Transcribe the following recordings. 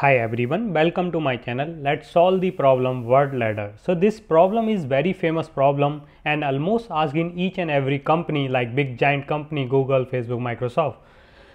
Hi everyone, welcome to my channel. Let's solve the problem word ladder. So this problem is very famous problem and almost asked in each and every company like big giant company, Google, Facebook, Microsoft.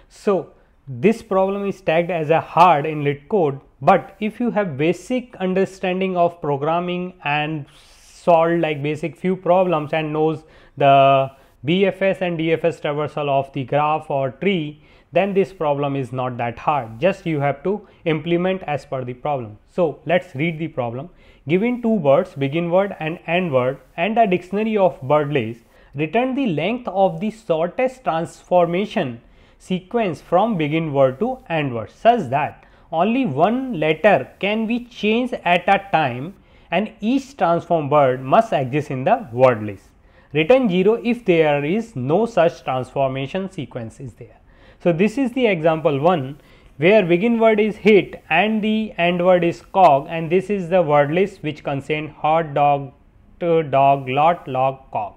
So this problem is tagged as a hard in lit code, but if you have basic understanding of programming and solved like basic few problems and knows the BFS and DFS traversal of the graph or tree, then this problem is not that hard. Just you have to implement as per the problem. So let's read the problem. Given two words, begin word and end word, and a dictionary of birdlays, return the length of the shortest transformation sequence from begin word to end word such that only one letter can be changed at a time and each transform word must exist in the word list return 0 if there is no such transformation sequence is there. So, this is the example 1 where begin word is hit and the end word is cog and this is the word list which contain hot dog, dog, lot, log, cog.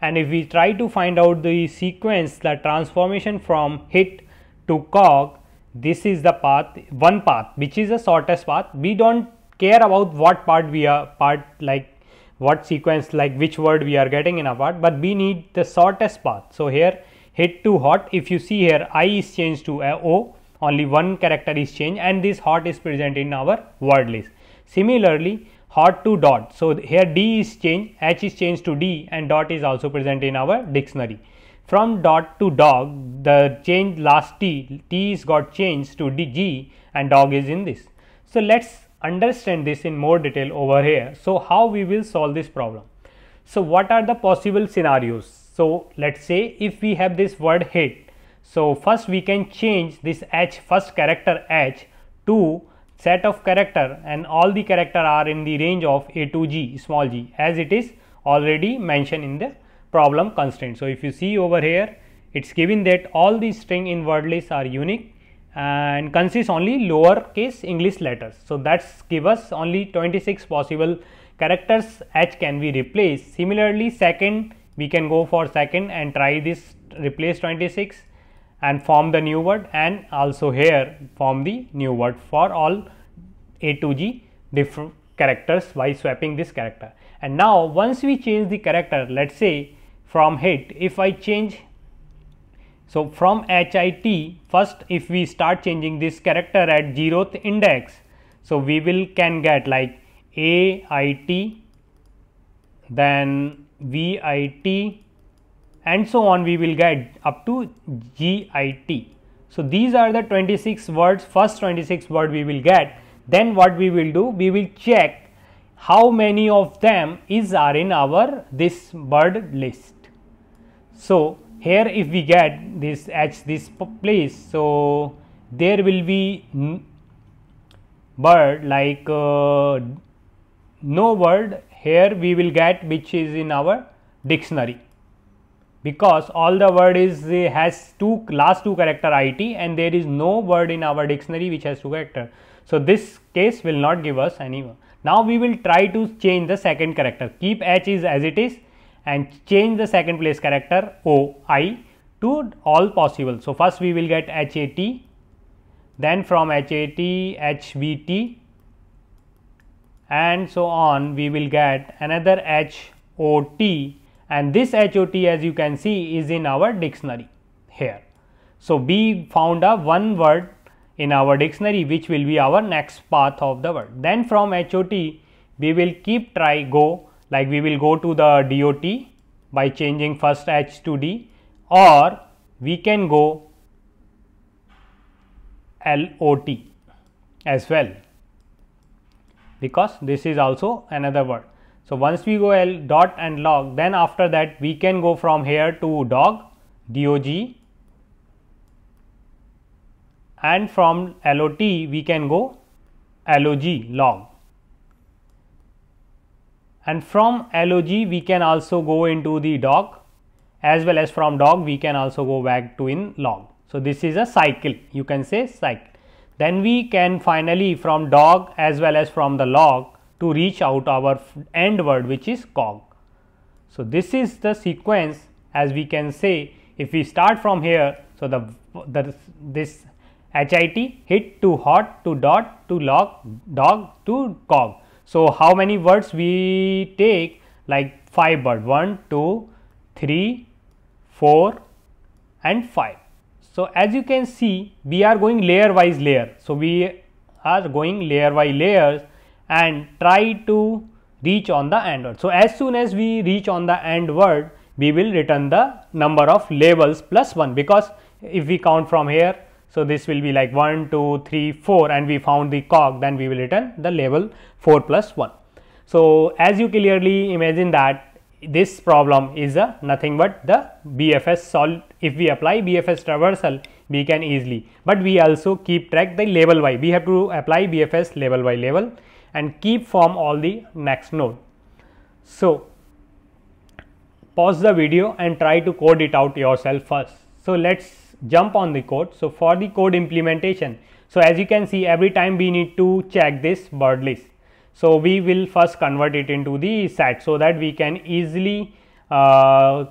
And if we try to find out the sequence the transformation from hit to cog this is the path one path which is the shortest path we don't care about what part we are part like what sequence like which word we are getting in a part but we need the shortest path so here hit to hot if you see here i is changed to o only one character is changed and this hot is present in our word list similarly hot to dot so here d is changed h is changed to d and dot is also present in our dictionary from dot to dog the change last t t is got changed to d g and dog is in this so let's understand this in more detail over here. So, how we will solve this problem? So, what are the possible scenarios? So, let's say if we have this word hit. So, first we can change this h first character h to set of character and all the character are in the range of a to g small g as it is already mentioned in the problem constraint. So, if you see over here it's given that all the string in word list are unique and consists only lower case English letters. So that's give us only 26 possible characters h can be replaced. Similarly, second we can go for second and try this replace 26 and form the new word and also here form the new word for all A to G different characters by swapping this character. And now once we change the character, let's say from hit, if I change so, from HIT first if we start changing this character at 0th index, so we will can get like AIT then VIT and so on we will get up to GIT. So, these are the 26 words first 26 word we will get then what we will do we will check how many of them is are in our this word list. So, here if we get this at this place so there will be word like uh, no word here we will get which is in our dictionary because all the word is uh, has two last two character it and there is no word in our dictionary which has two character so this case will not give us any now we will try to change the second character keep h is as it is and change the second place character O I to all possible. So, first we will get H A T, then from H A T H V T and so on we will get another H O T and this H O T as you can see is in our dictionary here. So, we found a one word in our dictionary which will be our next path of the word. Then from HOT we will keep try go like we will go to the DOT by changing first H to D or we can go LOT as well because this is also another word. So, once we go L dot and log then after that we can go from here to dog DOG and from LOT we can go LOG log and from LOG we can also go into the dog as well as from dog we can also go back to in log. So, this is a cycle you can say cycle. Then we can finally from dog as well as from the log to reach out our end word which is cog. So, this is the sequence as we can say if we start from here. So, the, the this HIT hit to hot to dot to log dog to cog. So, how many words we take like 5 bird 1, 2, 3, 4 and 5. So, as you can see we are going layer wise layer. So, we are going layer by layers and try to reach on the end word. So, as soon as we reach on the end word we will return the number of labels plus 1 because if we count from here so, this will be like 1, 2, 3, 4 and we found the cog then we will return the level 4 plus 1. So, as you clearly imagine that this problem is a nothing but the BFS solve if we apply BFS traversal we can easily, but we also keep track the level by we have to apply BFS level by level and keep form all the next node. So, pause the video and try to code it out yourself first. So, let us jump on the code. So for the code implementation, so as you can see, every time we need to check this bird list. So we will first convert it into the set so that we can easily uh,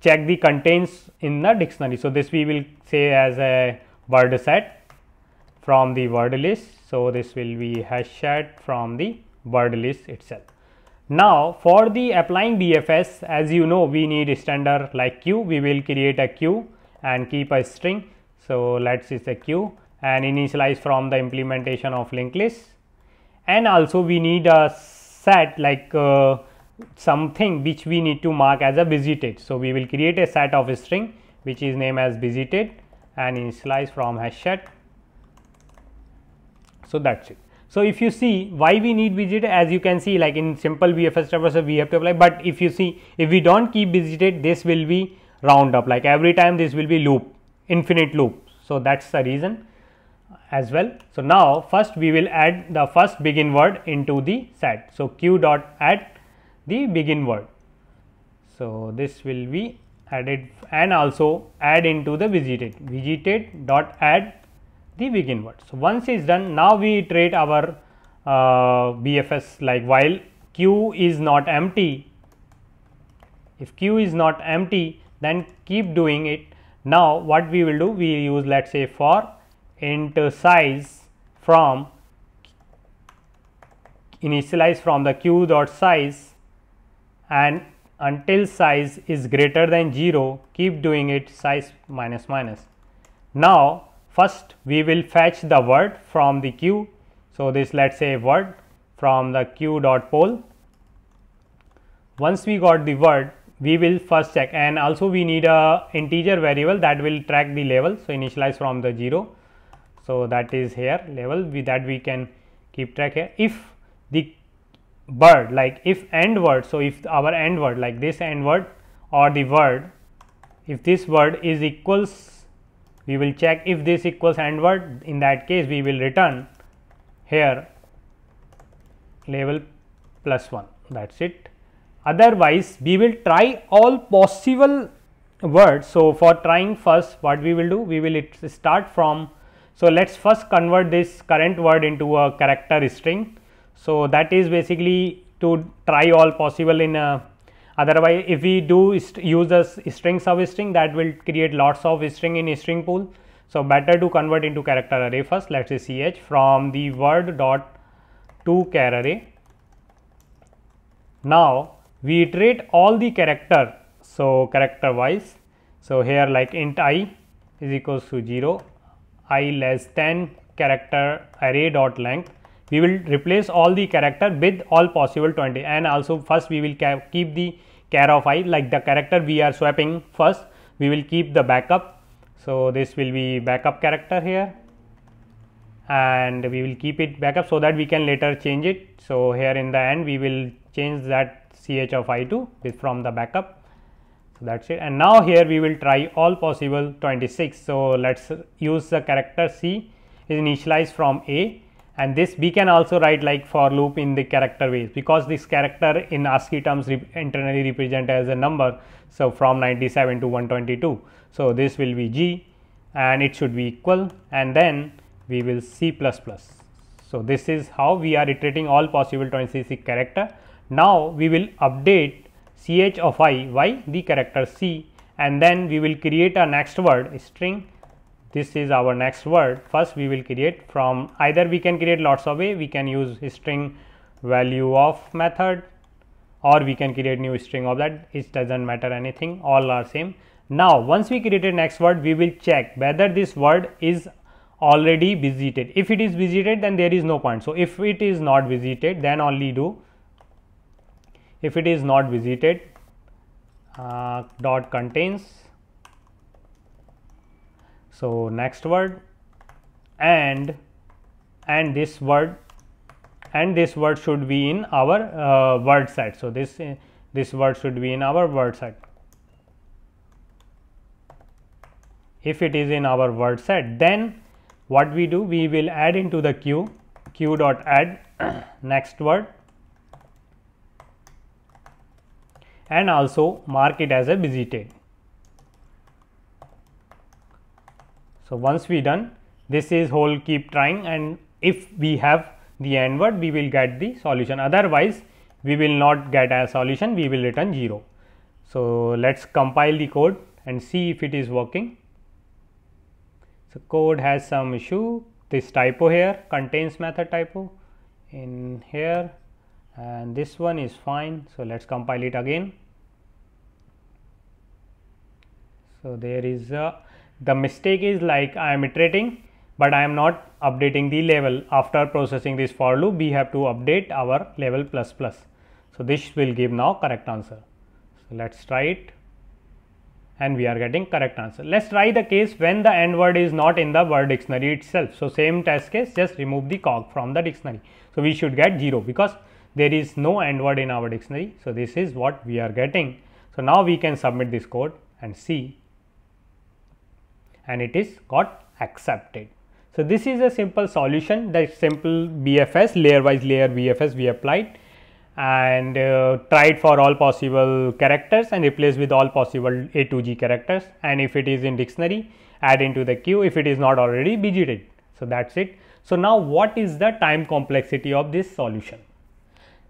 check the contents in the dictionary. So this we will say as a word set from the word list. So this will be hash set from the word list itself. Now for the applying DFS, as you know, we need a standard like queue. We will create a queue and keep a string. So let's is the queue and initialize from the implementation of linked list. And also we need a set like uh, something which we need to mark as a visited. So we will create a set of a string which is named as visited and initialize from hash set. So that's it. So if you see why we need visited as you can see like in simple VFS traversal we have to apply but if you see if we don't keep visited this will be round up like every time this will be loop infinite loop so that's the reason as well so now first we will add the first begin word into the set so q dot add the begin word so this will be added and also add into the visited visited dot add the begin word so once is done now we iterate our uh, bfs like while q is not empty if q is not empty then keep doing it. Now what we will do, we use let us say for int size from initialize from the q dot size and until size is greater than 0 keep doing it size minus minus. Now first we will fetch the word from the queue. So this let us say word from the queue dot poll. Once we got the word we will first check and also we need a integer variable that will track the level so initialize from the 0 so that is here level we, that we can keep track here if the word like if end word so if our end word like this end word or the word if this word is equals we will check if this equals end word in that case we will return here level plus 1 that's it otherwise we will try all possible words. So, for trying first what we will do we will start from. So, let us first convert this current word into a character string. So, that is basically to try all possible in a otherwise if we do use a string string, that will create lots of string in string pool. So, better to convert into character array first let us say ch from the word dot to char array. Now, we iterate all the character. So, character wise. So, here like int i is equals to 0, i less than character array dot length. We will replace all the character with all possible 20 and also first we will keep the care of i like the character we are swapping first we will keep the backup. So, this will be backup character here and we will keep it backup so that we can later change it. So, here in the end we will change that Ch of I2 is from the backup. So, that is it and now here we will try all possible 26. So, let us use the character C is initialized from A and this we can also write like for loop in the character ways because this character in ASCII terms internally represent as a number. So, from 97 to 122. So, this will be G and it should be equal and then we will C plus plus. So, this is how we are iterating all possible 26 character now, we will update ch of i y the character c and then we will create a next word string. This is our next word. First, we will create from either we can create lots of a We can use string value of method or we can create new string of that. It doesn't matter anything. All are same. Now, once we create a next word, we will check whether this word is already visited. If it is visited, then there is no point. So, if it is not visited, then only do if it is not visited uh, dot contains so next word and and this word and this word should be in our uh, word set so this uh, this word should be in our word set if it is in our word set then what we do we will add into the queue queue dot add next word and also mark it as a busy tape. So, once we done this is whole keep trying and if we have the end word we will get the solution otherwise we will not get a solution we will return 0. So, let us compile the code and see if it is working. So, code has some issue this typo here contains method typo in here and this one is fine. So, let us compile it again. So, there is a, the mistake is like I am iterating, but I am not updating the level after processing this for loop we have to update our level plus plus. So, this will give now correct answer. So, let us try it and we are getting correct answer. Let us try the case when the end word is not in the word dictionary itself. So, same test case just remove the cog from the dictionary. So, we should get 0 because there is no end word in our dictionary. So, this is what we are getting. So, now we can submit this code and see and it is got accepted. So, this is a simple solution that simple BFS layer wise layer BFS we applied and uh, tried for all possible characters and replace with all possible A to G characters and if it is in dictionary add into the queue if it is not already BGTed. So, that is it. So, now what is the time complexity of this solution?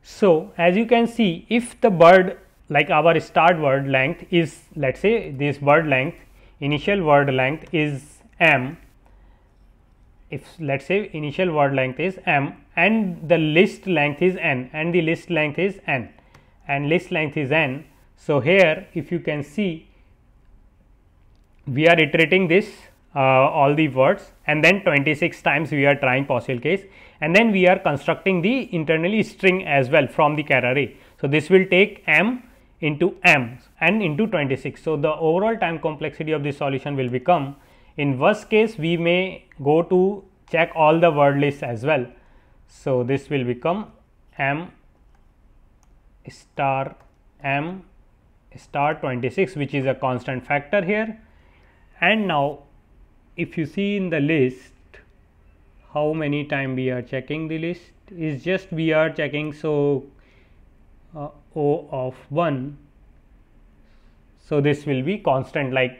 So, as you can see if the bird like our start word length is let us say this word length initial word length is m if let us say initial word length is m and the list length is n and the list length is n and list length is n. So, here if you can see we are iterating this uh, all the words and then 26 times we are trying possible case and then we are constructing the internally string as well from the char array. So, this will take m into m and into 26. So, the overall time complexity of the solution will become in worst case we may go to check all the word lists as well. So, this will become m star m star 26 which is a constant factor here and now if you see in the list how many time we are checking the list is just we are checking so uh, o of 1 so this will be constant like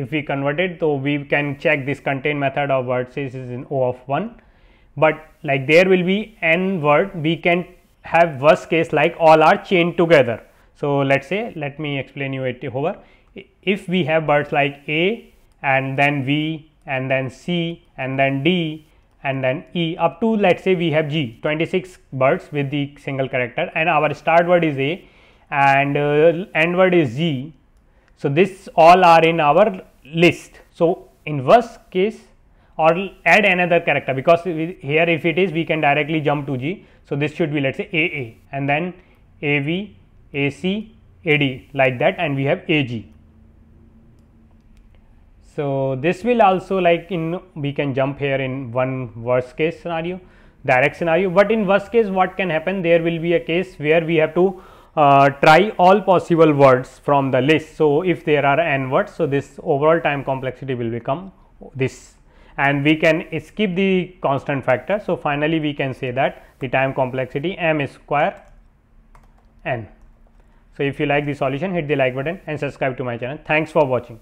if we convert it so we can check this contain method of vertices is in o of 1 but like there will be n word we can have worst case like all are chained together so let's say let me explain you it over if we have words like a and then v and then c and then d and then E up to let's say we have G 26 words with the single character and our start word is A and uh, end word is G. So, this all are in our list. So, in worst case or add another character because here if it is we can directly jump to G. So, this should be let's say AA and then AV, AC, AD like that and we have AG. So, this will also like in we can jump here in one worst case scenario direct scenario, but in worst case what can happen there will be a case where we have to uh, try all possible words from the list. So, if there are n words, so this overall time complexity will become this and we can skip the constant factor. So, finally, we can say that the time complexity m is square n. So, if you like the solution hit the like button and subscribe to my channel. Thanks for watching.